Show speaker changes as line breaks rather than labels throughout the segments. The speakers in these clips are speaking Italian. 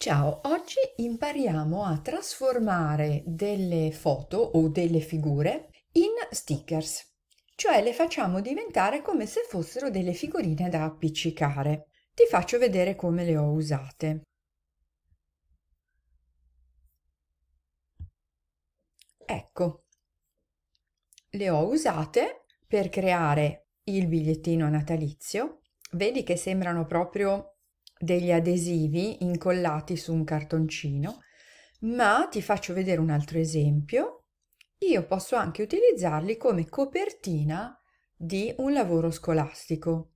Ciao, oggi impariamo a trasformare delle foto o delle figure in stickers, cioè le facciamo diventare come se fossero delle figurine da appiccicare. Ti faccio vedere come le ho usate. Ecco, le ho usate per creare il bigliettino natalizio. Vedi che sembrano proprio degli adesivi incollati su un cartoncino, ma ti faccio vedere un altro esempio. Io posso anche utilizzarli come copertina di un lavoro scolastico.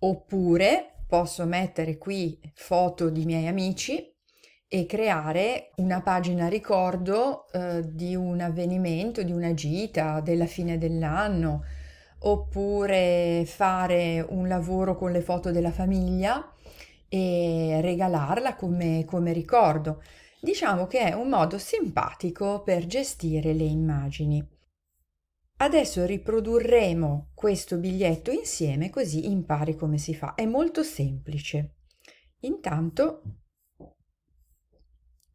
Oppure posso mettere qui foto di miei amici e creare una pagina ricordo eh, di un avvenimento, di una gita, della fine dell'anno, oppure fare un lavoro con le foto della famiglia e regalarla come, come ricordo. Diciamo che è un modo simpatico per gestire le immagini. Adesso riprodurremo questo biglietto insieme così impari come si fa. È molto semplice. Intanto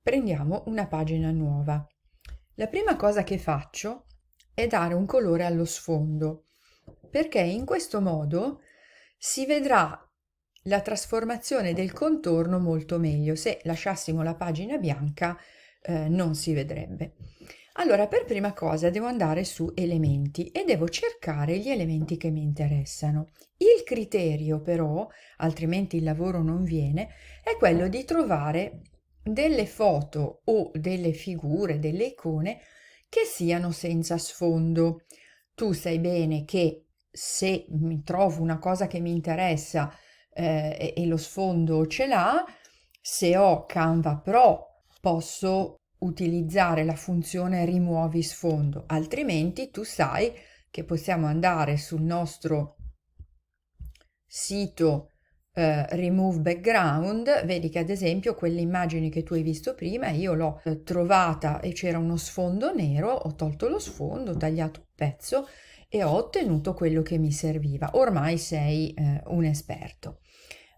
prendiamo una pagina nuova. La prima cosa che faccio è dare un colore allo sfondo perché in questo modo si vedrà la trasformazione del contorno molto meglio. Se lasciassimo la pagina bianca eh, non si vedrebbe. Allora, per prima cosa devo andare su elementi e devo cercare gli elementi che mi interessano. Il criterio però, altrimenti il lavoro non viene, è quello di trovare delle foto o delle figure, delle icone che siano senza sfondo. Tu sai bene che se mi trovo una cosa che mi interessa eh, e, lo sfondo ce l'ha, se ho Canva Pro posso utilizzare la funzione rimuovi sfondo, altrimenti tu sai che possiamo andare sul nostro sito eh, remove background, vedi che ad esempio quelle immagini che tu hai visto prima io l'ho eh, trovata e c'era uno sfondo nero, ho tolto lo sfondo, ho tagliato un pezzo e ho ottenuto quello che mi serviva. Ormai sei eh, un esperto.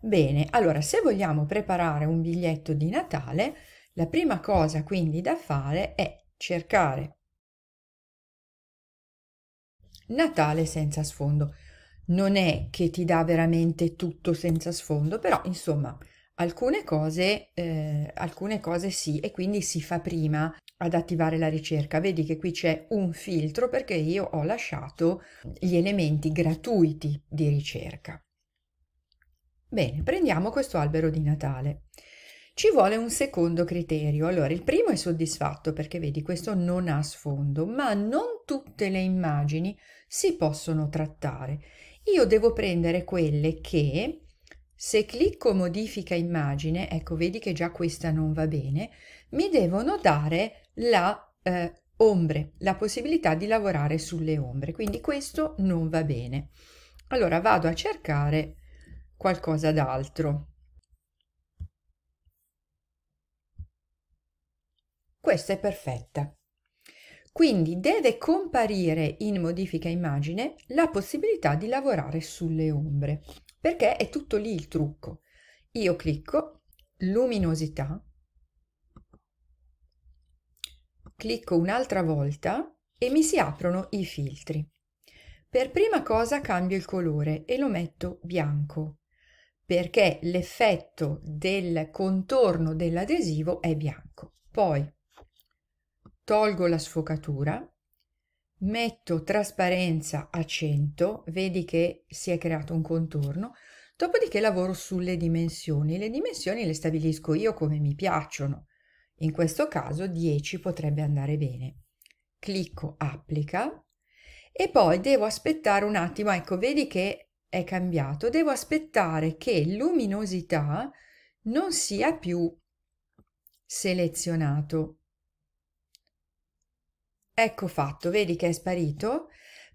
Bene, allora se vogliamo preparare un biglietto di Natale, la prima cosa quindi da fare è cercare Natale senza sfondo. Non è che ti dà veramente tutto senza sfondo, però insomma alcune cose, eh, alcune cose sì e quindi si fa prima ad attivare la ricerca. Vedi che qui c'è un filtro perché io ho lasciato gli elementi gratuiti di ricerca. Bene, prendiamo questo albero di Natale. Ci vuole un secondo criterio. Allora, il primo è soddisfatto perché vedi, questo non ha sfondo, ma non tutte le immagini si possono trattare. Io devo prendere quelle che, se clicco modifica immagine, ecco, vedi che già questa non va bene, mi devono dare la eh, ombre, la possibilità di lavorare sulle ombre. Quindi questo non va bene. Allora vado a cercare qualcosa d'altro. Questa è perfetta. Quindi deve comparire in modifica immagine la possibilità di lavorare sulle ombre, perché è tutto lì il trucco. Io clicco luminosità, clicco un'altra volta e mi si aprono i filtri. Per prima cosa cambio il colore e lo metto bianco perché l'effetto del contorno dell'adesivo è bianco. Poi tolgo la sfocatura, metto trasparenza a 100, vedi che si è creato un contorno, dopodiché lavoro sulle dimensioni. Le dimensioni le stabilisco io come mi piacciono, in questo caso 10 potrebbe andare bene. Clicco applica e poi devo aspettare un attimo, ecco vedi che è cambiato, devo aspettare che luminosità non sia più selezionato. Ecco fatto, vedi che è sparito?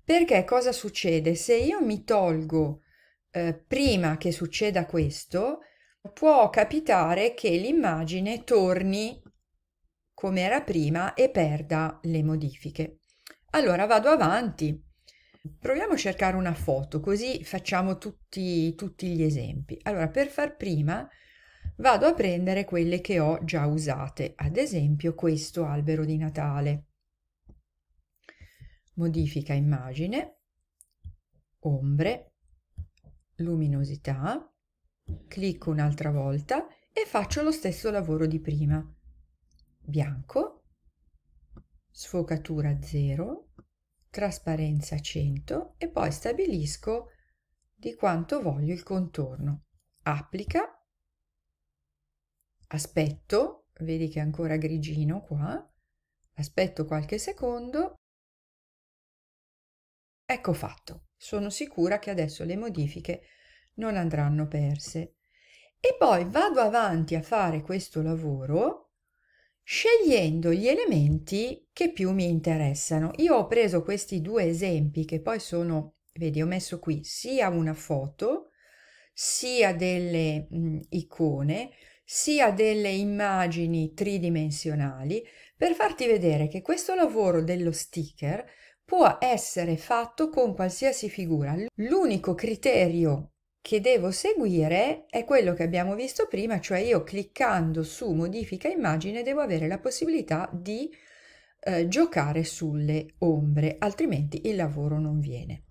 Perché cosa succede? Se io mi tolgo eh, prima che succeda questo, può capitare che l'immagine torni come era prima e perda le modifiche. Allora vado avanti Proviamo a cercare una foto, così facciamo tutti, tutti gli esempi. Allora, per far prima vado a prendere quelle che ho già usate, ad esempio questo albero di Natale. Modifica immagine, ombre, luminosità, clicco un'altra volta e faccio lo stesso lavoro di prima. Bianco, sfocatura 0, trasparenza 100 e poi stabilisco di quanto voglio il contorno. Applica, aspetto, vedi che è ancora grigino qua, aspetto qualche secondo. Ecco fatto, sono sicura che adesso le modifiche non andranno perse. E poi vado avanti a fare questo lavoro scegliendo gli elementi che più mi interessano. Io ho preso questi due esempi che poi sono, vedi, ho messo qui sia una foto, sia delle mh, mm, icone, sia delle immagini tridimensionali, per farti vedere che questo lavoro dello sticker può essere fatto con qualsiasi figura. L'unico criterio che devo seguire è quello che abbiamo visto prima, cioè io cliccando su modifica immagine devo avere la possibilità di eh, giocare sulle ombre, altrimenti il lavoro non viene.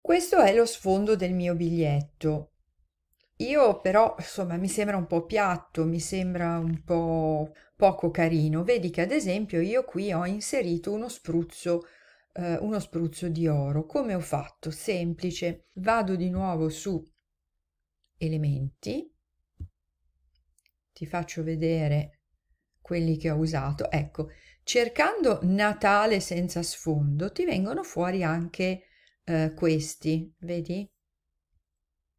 Questo è lo sfondo del mio biglietto. Io però, insomma, mi sembra un po' piatto, mi sembra un po' poco carino. Vedi che ad esempio io qui ho inserito uno spruzzo eh, uno spruzzo di oro. Come ho fatto? Semplice. Vado di nuovo su elementi, ti faccio vedere quelli che ho usato. Ecco, cercando Natale senza sfondo ti vengono fuori anche eh, questi, vedi?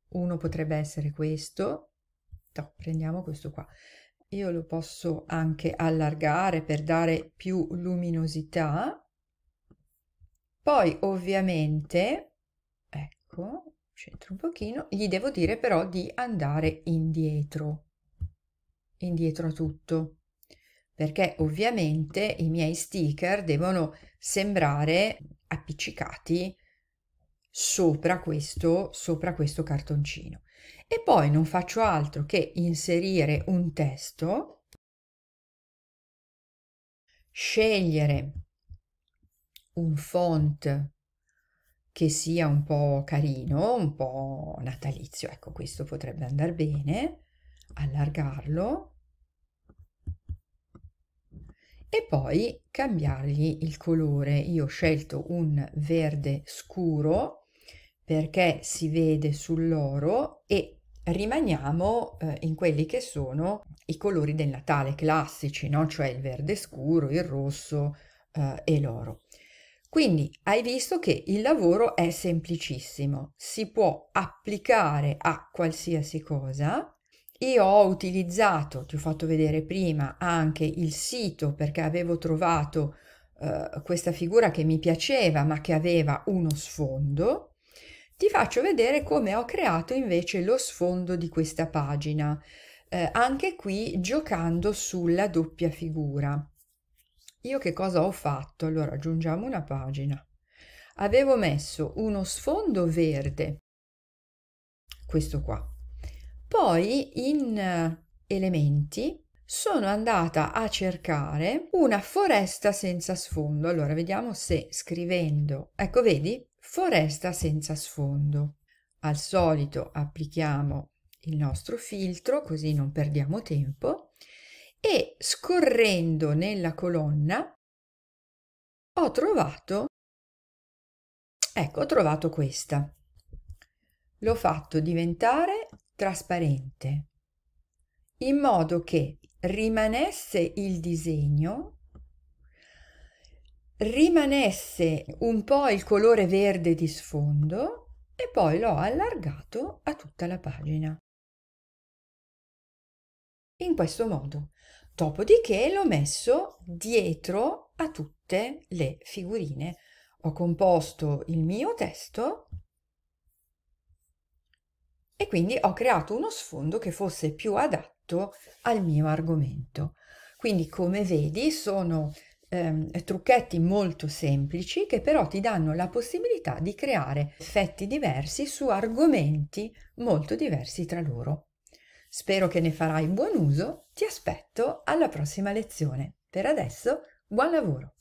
Uno potrebbe essere questo. No, prendiamo questo qua. Io lo posso anche allargare per dare più luminosità poi ovviamente, ecco, centro un pochino, gli devo dire però di andare indietro, indietro a tutto, perché ovviamente i miei sticker devono sembrare appiccicati sopra questo, sopra questo cartoncino. E poi non faccio altro che inserire un testo, scegliere un font che sia un po' carino, un po' natalizio, ecco questo potrebbe andare bene, allargarlo e poi cambiargli il colore. Io ho scelto un verde scuro perché si vede sull'oro e rimaniamo eh, in quelli che sono i colori del Natale classici, no? cioè il verde scuro, il rosso eh, e l'oro. Quindi hai visto che il lavoro è semplicissimo, si può applicare a qualsiasi cosa. Io ho utilizzato, ti ho fatto vedere prima, anche il sito perché avevo trovato eh, questa figura che mi piaceva ma che aveva uno sfondo. Ti faccio vedere come ho creato invece lo sfondo di questa pagina, eh, anche qui giocando sulla doppia figura. Io che cosa ho fatto? Allora aggiungiamo una pagina. Avevo messo uno sfondo verde, questo qua. Poi in eh, elementi sono andata a cercare una foresta senza sfondo. Allora vediamo se scrivendo, ecco vedi, foresta senza sfondo. Al solito applichiamo il nostro filtro così non perdiamo tempo e scorrendo nella colonna ho trovato ecco ho trovato questa l'ho fatto diventare trasparente in modo che rimanesse il disegno rimanesse un po' il colore verde di sfondo e poi l'ho allargato a tutta la pagina in questo modo Dopodiché l'ho messo dietro a tutte le figurine. Ho composto il mio testo e quindi ho creato uno sfondo che fosse più adatto al mio argomento. Quindi come vedi sono ehm, trucchetti molto semplici che però ti danno la possibilità di creare effetti diversi su argomenti molto diversi tra loro. Spero che ne farai buon uso, ti aspetto alla prossima lezione. Per adesso, buon lavoro!